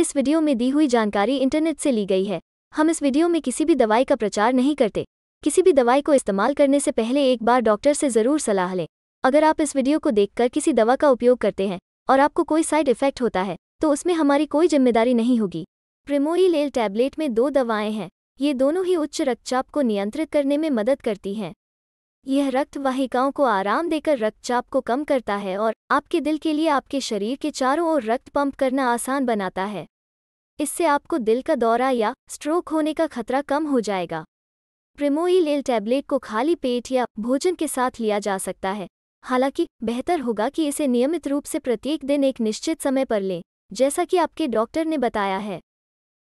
इस वीडियो में दी हुई जानकारी इंटरनेट से ली गई है हम इस वीडियो में किसी भी दवाई का प्रचार नहीं करते किसी भी दवाई को इस्तेमाल करने से पहले एक बार डॉक्टर से ज़रूर सलाह लें अगर आप इस वीडियो को देखकर किसी दवा का उपयोग करते हैं और आपको कोई साइड इफेक्ट होता है तो उसमें हमारी कोई जिम्मेदारी नहीं होगी लेल टैबलेट में दो दवाएं हैं ये दोनों ही उच्च रक्तचाप को नियंत्रित करने में मदद करती हैं यह रक्त वाहिकाओं को आराम देकर रक्तचाप को कम करता है और आपके दिल के लिए आपके शरीर के चारों ओर रक्त पंप करना आसान बनाता है इससे आपको दिल का दौरा या स्ट्रोक होने का खतरा कम हो जाएगा प्रिमोई लेल टैबलेट को खाली पेट या भोजन के साथ लिया जा सकता है हालांकि बेहतर होगा कि इसे नियमित रूप से प्रत्येक दिन एक निश्चित समय पर लें जैसा कि आपके डॉक्टर ने बताया है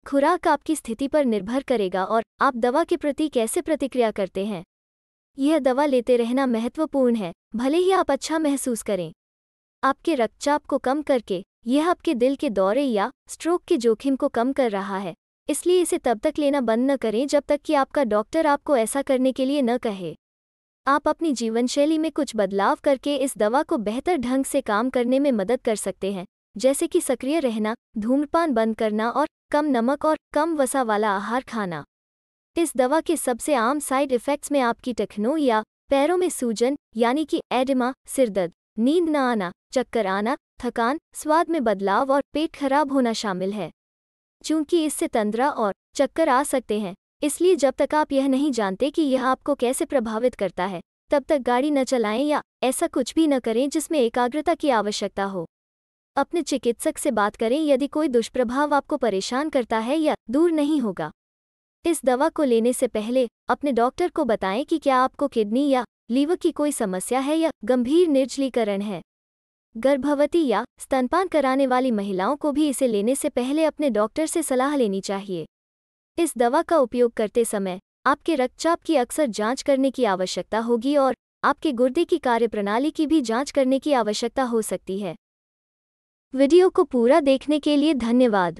खुराक आपकी स्थिति पर निर्भर करेगा और आप दवा के प्रति कैसे प्रतिक्रिया करते हैं यह दवा लेते रहना महत्वपूर्ण है भले ही आप अच्छा महसूस करें आपके रक्तचाप को कम करके यह आपके दिल के दौरे या स्ट्रोक के जोखिम को कम कर रहा है इसलिए इसे तब तक लेना बंद न करें जब तक कि आपका डॉक्टर आपको ऐसा करने के लिए न कहे आप अपनी जीवनशैली में कुछ बदलाव करके इस दवा को बेहतर ढंग से काम करने में मदद कर सकते हैं जैसे कि सक्रिय रहना धूम्रपान बंद करना और कम नमक और कम वसा वाला आहार खाना इस दवा के सबसे आम साइड इफ़ेक्ट्स में आपकी टखनों या पैरों में सूजन यानी कि एडिमा सिरदर्द नींद न आना चक्कर आना थकान स्वाद में बदलाव और पेट खराब होना शामिल है चूंकि इससे तंद्रा और चक्कर आ सकते हैं इसलिए जब तक आप यह नहीं जानते कि यह आपको कैसे प्रभावित करता है तब तक गाड़ी न चलाएं या ऐसा कुछ भी न करें जिसमें एकाग्रता की आवश्यकता हो अपने चिकित्सक से बात करें यदि कोई दुष्प्रभाव आपको परेशान करता है या दूर नहीं होगा इस दवा को लेने से पहले अपने डॉक्टर को बताएं कि क्या आपको किडनी या लीवर की कोई समस्या है या गंभीर निर्जलीकरण है गर्भवती या स्तनपान कराने वाली महिलाओं को भी इसे लेने से पहले अपने डॉक्टर से सलाह लेनी चाहिए इस दवा का उपयोग करते समय आपके रक्तचाप की अक्सर जांच करने की आवश्यकता होगी और आपके गुर्दे की कार्यप्रणाली की भी जांच करने की आवश्यकता हो सकती है वीडियो को पूरा देखने के लिए धन्यवाद